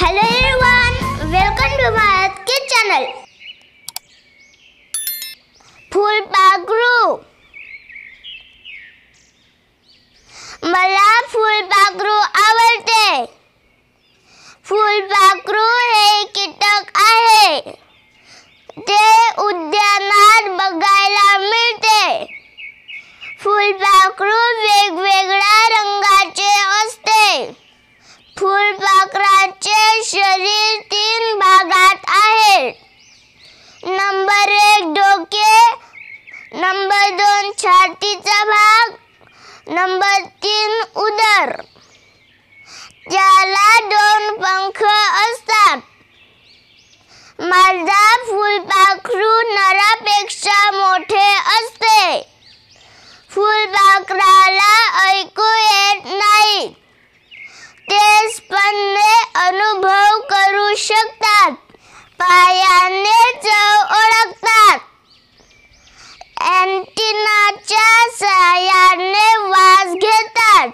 Hello everyone welcome to Bharat के channel फूल पागरू मला फूल पागरू आवडते फूल पागरू हे कीटक आहे ते उद्या नंबर दोन छातीचा भाग नंबर तीन उदर त्याला दोन पंख असतात माझा फुलपाखरू नरापेक्षा मोठे असते फुलपाखराला ऐकू येत नाही ते स्पंदे अनुभव करू शकतात पायाने चव ओळखतात अँटिनाच्या सहाय्याने वास घेतात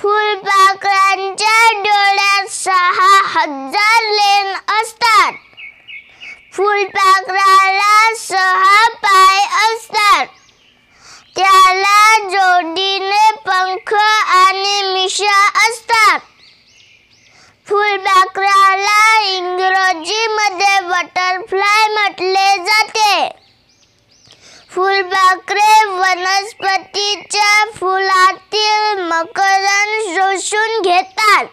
फुलपाखरांच्या डोळ्यात सहा हजार लेन असतात फुलपाखराला सहा पाय असतात त्याला जोडीने पंख आणि मिशा असतात फुलपाखराला इंग्रजीमध्ये बटरफ्लाय म्हटले जाते फुलपाखरे वनस्पतीच्या फुलातील मकरण शोषून घेतात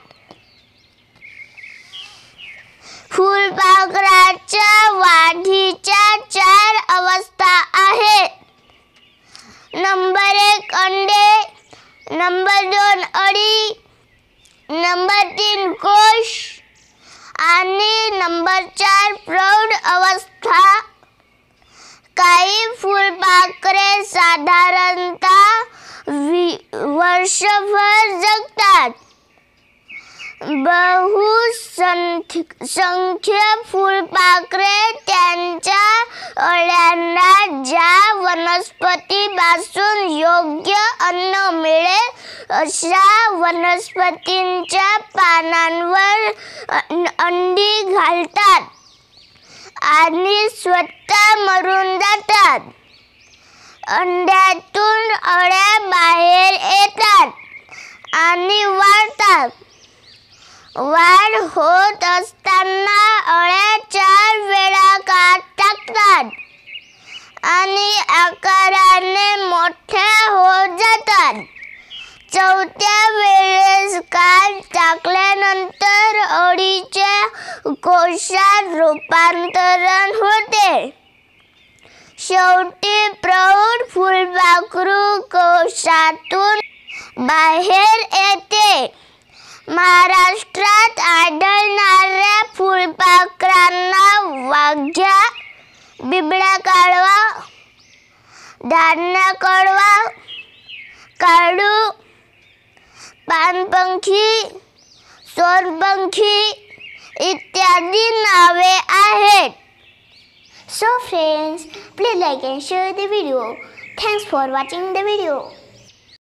फुलपाखराच्या वाढीच्या चार अवस्था आहे। नंबर एक अंडे नंबर दोन अडी, नंबर तीन कोश आणि नंबर चार प्रौढ अवस्था फुलपाखरे साधारणतः वर्षभर जगतात बहुसंख्य फुलपाखरे त्यांच्या अळ्यांना ज्या वनस्पतीपासून योग्य अन्न मिळेल अशा वनस्पतींच्या पानांवर अंडी घालतात आणि स्वतः मरून जातात अंड्यातून अळ्या बाहेर येतात आणि वाढतात वाढ होत असताना अळ्या चार वेळा कात टाकतात आणि आकाराने मोठ्या होत जातात चौथ्या वेळेस काल टाकल्यानंतर कोशात रूपांतरण होते शेवटी प्रौढ फुलपाखरू कोशातून बाहेर येते महाराष्ट्रात आढळणाऱ्या फुलपाखरांना वाघ्या बिबड्या काढवा धान्य कळवा काळू पानपंखी सोनपंखी इत्यादी नावे आहेत So friends, please like and share the video. Thanks for watching the video.